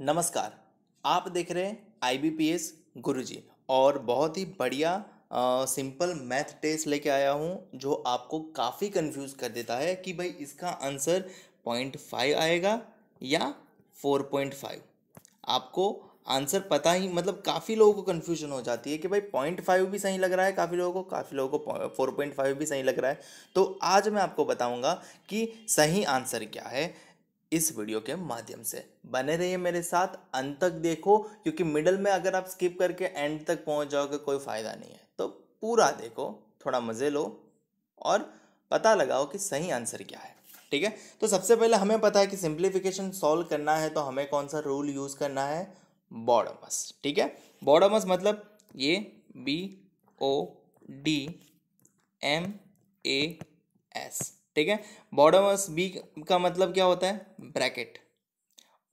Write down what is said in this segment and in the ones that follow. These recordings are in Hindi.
नमस्कार आप देख रहे हैं आई बी पी एस गुरु जी और बहुत ही बढ़िया सिंपल मैथ टेस्ट लेके आया हूँ जो आपको काफ़ी कंफ्यूज कर देता है कि भाई इसका आंसर पॉइंट फाइव आएगा या फोर पॉइंट फाइव आपको आंसर पता ही मतलब काफ़ी लोगों को कन्फ्यूजन हो जाती है कि भाई पॉइंट फाइव भी सही लग रहा है काफ़ी लोगों को काफ़ी लोगों को फोर पॉइंट फाइव भी सही लग रहा है तो आज मैं आपको बताऊंगा कि सही आंसर क्या है इस वीडियो के माध्यम से बने रहिए मेरे साथ अंत तक देखो क्योंकि मिडल में अगर आप स्किप करके एंड तक पहुंच जाओगे कोई फ़ायदा नहीं है तो पूरा देखो थोड़ा मज़े लो और पता लगाओ कि सही आंसर क्या है ठीक है तो सबसे पहले हमें पता है कि सिंप्लीफिकेशन सॉल्व करना है तो हमें कौन सा रूल यूज़ करना है बॉडमस ठीक है बॉडमस मतलब ये B O D M A S ठीक है बॉडमस बी का मतलब क्या होता है ब्रैकेट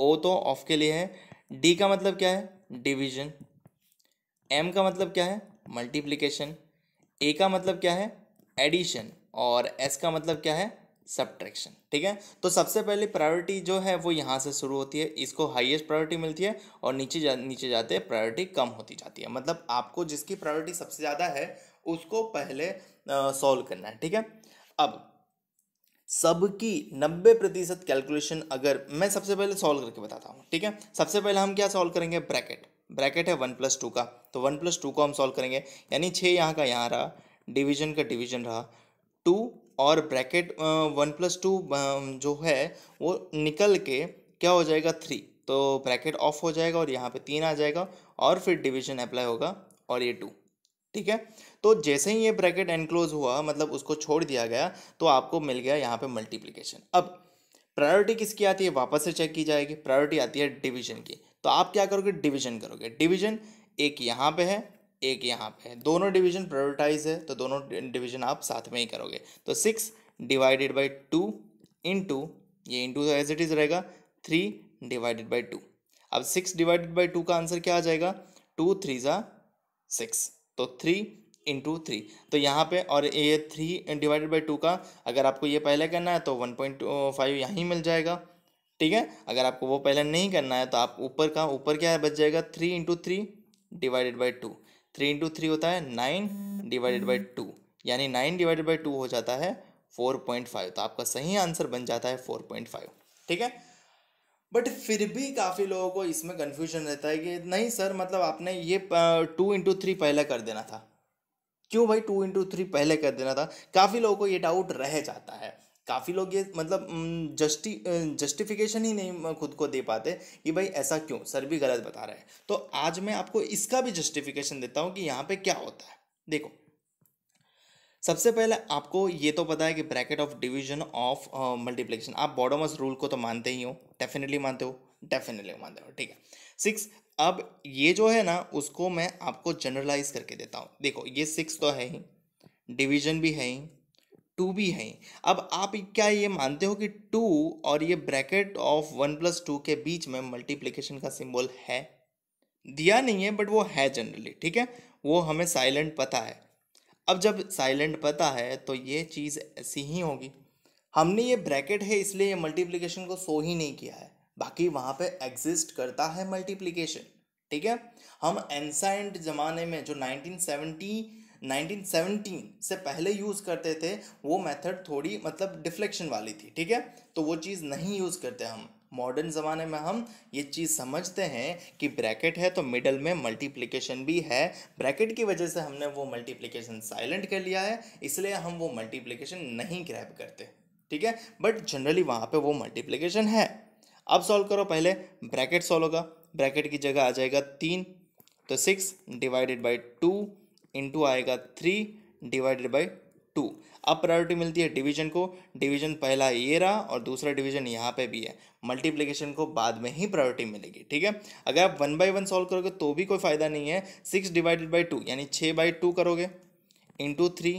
ओ तो ऑफ के लिए है डी का मतलब क्या है डिवीजन एम का मतलब क्या है मल्टीप्लिकेशन ए का मतलब क्या है एडिशन और एस का मतलब क्या है सब्ट्रैक्शन ठीक है तो सबसे पहले प्रायोरिटी जो है वो यहाँ से शुरू होती है इसको हाईएस्ट प्रायोरिटी मिलती है और नीचे जा नीचे जाते प्रायोरिटी कम होती जाती है मतलब आपको जिसकी प्रायोरिटी सबसे ज़्यादा है उसको पहले सॉल्व करना है ठीक है अब सबकी 90 प्रतिशत कैलकुलेशन अगर मैं सबसे पहले सॉल्व करके बताता हूँ ठीक है सबसे पहले हम क्या सॉल्व करेंगे ब्रैकेट ब्रैकेट है वन प्लस टू का तो वन प्लस टू को हम सॉल्व करेंगे यानी छः यहाँ का यहाँ रहा डिवीजन का डिवीजन रहा टू और ब्रैकेट वन प्लस टू जो है वो निकल के क्या हो जाएगा थ्री तो ब्रैकेट ऑफ हो जाएगा और यहाँ पे तीन आ जाएगा और फिर डिवीजन अप्लाई होगा और ये टू ठीक है तो जैसे ही ये ब्रैकेट एनक्लोज हुआ मतलब उसको छोड़ दिया गया तो आपको मिल गया यहाँ पे मल्टीप्लिकेशन अब प्रायोरिटी किसकी आती है वापस से चेक की जाएगी प्रायोरिटी आती है डिवीजन की तो आप क्या करोगे डिवीजन करोगे डिवीजन एक यहाँ पे है एक यहाँ पे है दोनों डिवीजन प्रायोरिटाइज है तो दोनों डिवीजन आप साथ में ही करोगे तो six divided by two into ये into as it is रहेगा थ्री डिवाइडेड बाई टू अब सिक्स डिवाइडेड बाई टू का आंसर क्या आ जाएगा टू थ्री ज़ा सिक्स तो थ्री इंटू थ्री तो यहाँ पे और ये थ्री डिवाइडेड बाई टू का अगर आपको ये पहले करना है तो वन पॉइंट फाइव यहाँ मिल जाएगा ठीक है अगर आपको वो पहले नहीं करना है तो आप ऊपर का ऊपर क्या है बच जाएगा three into three divided by two three into three होता है नाइन डिवाइडेड बाई टू यानी नाइन डिवाइडेड बाई टू हो जाता है फोर पॉइंट फाइव तो आपका सही आंसर बन जाता है फोर पॉइंट फाइव ठीक है बट फिर भी काफ़ी लोगों को इसमें कन्फ्यूजन रहता है कि नहीं सर मतलब आपने ये टू इंटू थ्री पहले कर देना था क्यों भाई टू इंटू थ्री पहले कर देना था काफ़ी लोगों को ये डाउट रह जाता है काफ़ी लोग ये मतलब जस्टी जस्टिफिकेशन ही नहीं खुद को दे पाते कि भाई ऐसा क्यों सर भी गलत बता रहे हैं तो आज मैं आपको इसका भी जस्टिफिकेशन देता हूँ कि यहाँ पे क्या होता है देखो सबसे पहले आपको ये तो पता है कि bracket of division of multiplication आप बॉडोमस रूल को तो मानते ही हो डेफिनेटली मानते हो डेफिनेटली मानते हो ठीक है सिक्स अब ये जो है ना उसको मैं आपको जनरलाइज करके देता हूँ देखो ये सिक्स तो है ही डिवीजन भी है ही टू भी है ही अब आप क्या ये मानते हो कि टू और ये bracket of one plus two के बीच में मल्टीप्लिकेशन का सिंबल है दिया नहीं है बट वो है जनरली ठीक है वो हमें साइलेंट पता है अब जब साइलेंट पता है तो ये चीज़ ऐसी ही होगी हमने ये ब्रैकेट है इसलिए ये मल्टीप्लीकेशन को सो ही नहीं किया है बाकी वहाँ पे एग्जिस्ट करता है मल्टीप्लीकेशन ठीक है हम एनसाइंट ज़माने में जो 1970 1917 से पहले यूज़ करते थे वो मेथड थोड़ी मतलब डिफ्लेक्शन वाली थी ठीक है तो वो चीज़ नहीं यूज़ करते हम मॉडर्न ज़माने में हम ये चीज़ समझते हैं कि ब्रैकेट है तो मिडल में मल्टीप्लिकेशन भी है ब्रैकेट की वजह से हमने वो मल्टीप्लिकेशन साइलेंट कर लिया है इसलिए हम वो मल्टीप्लिकेशन नहीं ग्रैप करते ठीक है बट जनरली वहाँ पे वो मल्टीप्लिकेशन है अब सॉल्व करो पहले ब्रैकेट सॉल्व होगा ब्रैकेट की जगह आ जाएगा तीन तो six divided by two into आएगा थ्री डिवाइडेड बाई टू अब प्रायोरिटी मिलती है डिवीजन को डिवीजन पहला ये रहा और दूसरा डिवीजन यहाँ पे भी है मल्टीप्लिकेशन को बाद में ही प्रायोरिटी मिलेगी ठीक है अगर आप वन बाई वन सॉल्व करोगे तो भी कोई फ़ायदा नहीं है सिक्स डिवाइडेड बाई टू यानी छः बाई टू करोगे into three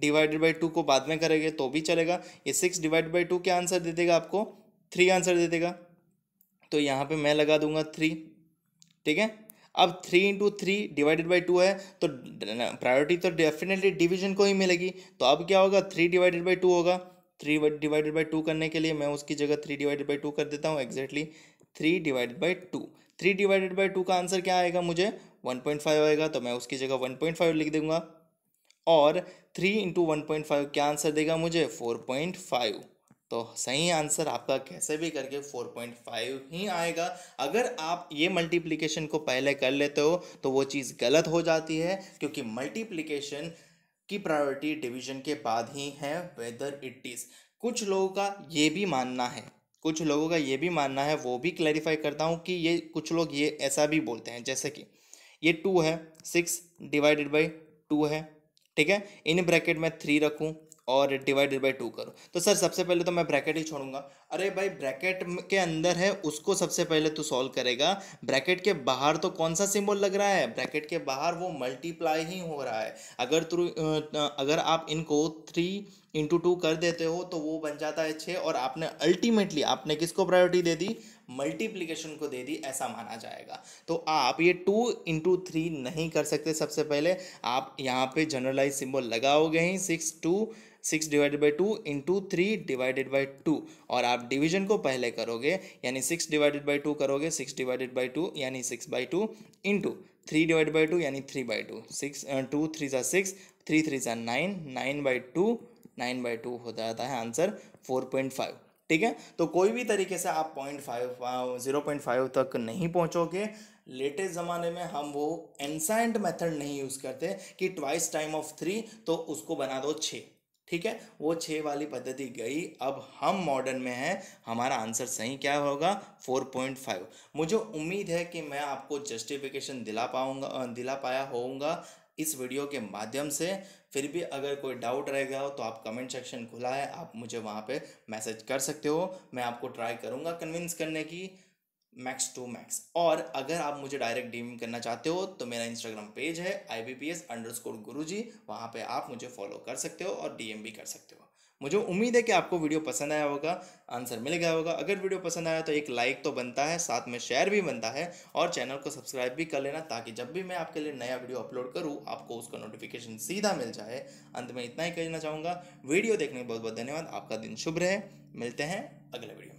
divided by two को बाद में करेंगे तो भी चलेगा ये सिक्स डिवाइड बाई टू क्या आंसर दे देगा आपको थ्री आंसर दे देगा तो यहाँ पे मैं लगा दूंगा थ्री ठीक है अब three into three divided by two है तो प्रायोरिटी तो डेफिनेटली डिवीजन को ही मिलेगी तो अब क्या होगा थ्री डिवाइडेड बाई टू होगा थ्री डिवाइडेड बाई टू करने के लिए मैं उसकी जगह थ्री डिवाइडेड बाई टू कर देता हूँ exactly three divided by two three divided by two का आंसर क्या आएगा मुझे वन पॉइंट फाइव आएगा तो मैं उसकी जगह वन पॉइंट फाइव लिख दूंगा और three into one point five क्या आंसर देगा मुझे फोर पॉइंट फाइव तो सही आंसर आपका कैसे भी करके 4.5 ही आएगा अगर आप ये मल्टीप्लिकेशन को पहले कर लेते हो तो वो चीज़ गलत हो जाती है क्योंकि मल्टीप्लिकेशन की प्रायोरिटी डिवीजन के बाद ही है वेदर इट इज़ कुछ लोगों का ये भी मानना है कुछ लोगों का ये भी मानना है वो भी क्लैरिफाई करता हूँ कि ये कुछ लोग ये ऐसा भी बोलते हैं जैसे कि ये टू है सिक्स डिवाइडेड बाई टू है ठीक है इन ब्रैकेट में थ्री रखूँ और डिवाइडेड बाई टू करो तो सर सबसे पहले तो मैं ब्रैकेट ही छोड़ूंगा अरे भाई ब्रैकेट के अंदर है उसको सबसे पहले तो सॉल्व करेगा ब्रैकेट के बाहर तो कौन सा सिंबल लग रहा है ब्रैकेट के बाहर वो मल्टीप्लाई ही हो रहा है अगर तू अगर आप इनको थ्री इंटू टू कर देते हो तो वो बन जाता है छः और आपने अल्टीमेटली आपने किसको प्रायोरिटी दे दी मल्टीप्लीकेशन को दे दी ऐसा माना जाएगा तो आप ये टू इंटू थ्री नहीं कर सकते सबसे पहले आप यहाँ पे जनरलाइज सिंबल लगाओगे ही six two six divided by two into three divided by two और आप डिवीजन को पहले करोगे यानी सिक्स डिवाइडेड बाई टू करोगे सिक्स डिवाइडेड बाई टू यानी six by two into three divide by two यानी three by two six two three सा सिक्स थ्री थ्री सा nine nine by two nine by two हो जाता है आंसर फोर पॉइंट फाइव ठीक है तो कोई भी तरीके से आप point five zero point five तक नहीं पहुंचोगे लेटेस्ट ज़माने में हम वो एनसाइंट मेथड नहीं यूज़ करते कि ट्वाइस टाइम ऑफ थ्री तो उसको बना दो छः ठीक है वो छः वाली पद्धति गई अब हम मॉडर्न में हैं हमारा आंसर सही क्या होगा फोर पॉइंट फाइव मुझे उम्मीद है कि मैं आपको जस्टिफिकेशन दिला पाऊँगा दिला पाया होऊंगा इस वीडियो के माध्यम से फिर भी अगर कोई डाउट रह गया हो तो आप कमेंट सेक्शन खुला है आप मुझे वहाँ पे मैसेज कर सकते हो मैं आपको ट्राई करूँगा कन्विंस करने की मैक्स टू मैक्स और अगर आप मुझे डायरेक्ट डीम करना चाहते हो तो मेरा इंस्टाग्राम पेज है I B P S underscore guru ji वहाँ पर आप मुझे फॉलो कर सकते हो और डी एम भी कर सकते हो मुझे उम्मीद है कि आपको वीडियो पसंद आया होगा आंसर मिल गया होगा अगर वीडियो पसंद आया तो एक लाइक तो बनता है साथ में शेयर भी बनता है और चैनल को सब्सक्राइब भी कर लेना ताकि जब भी मैं आपके लिए नया वीडियो अपलोड करूँ आपको उसका नोटिफिकेशन सीधा मिल जाए अंत में इतना ही कहना चाहूँगा वीडियो देखने के बहुत बहुत धन्यवाद आपका दिन शुभ रहे मिलते हैं अगले वीडियो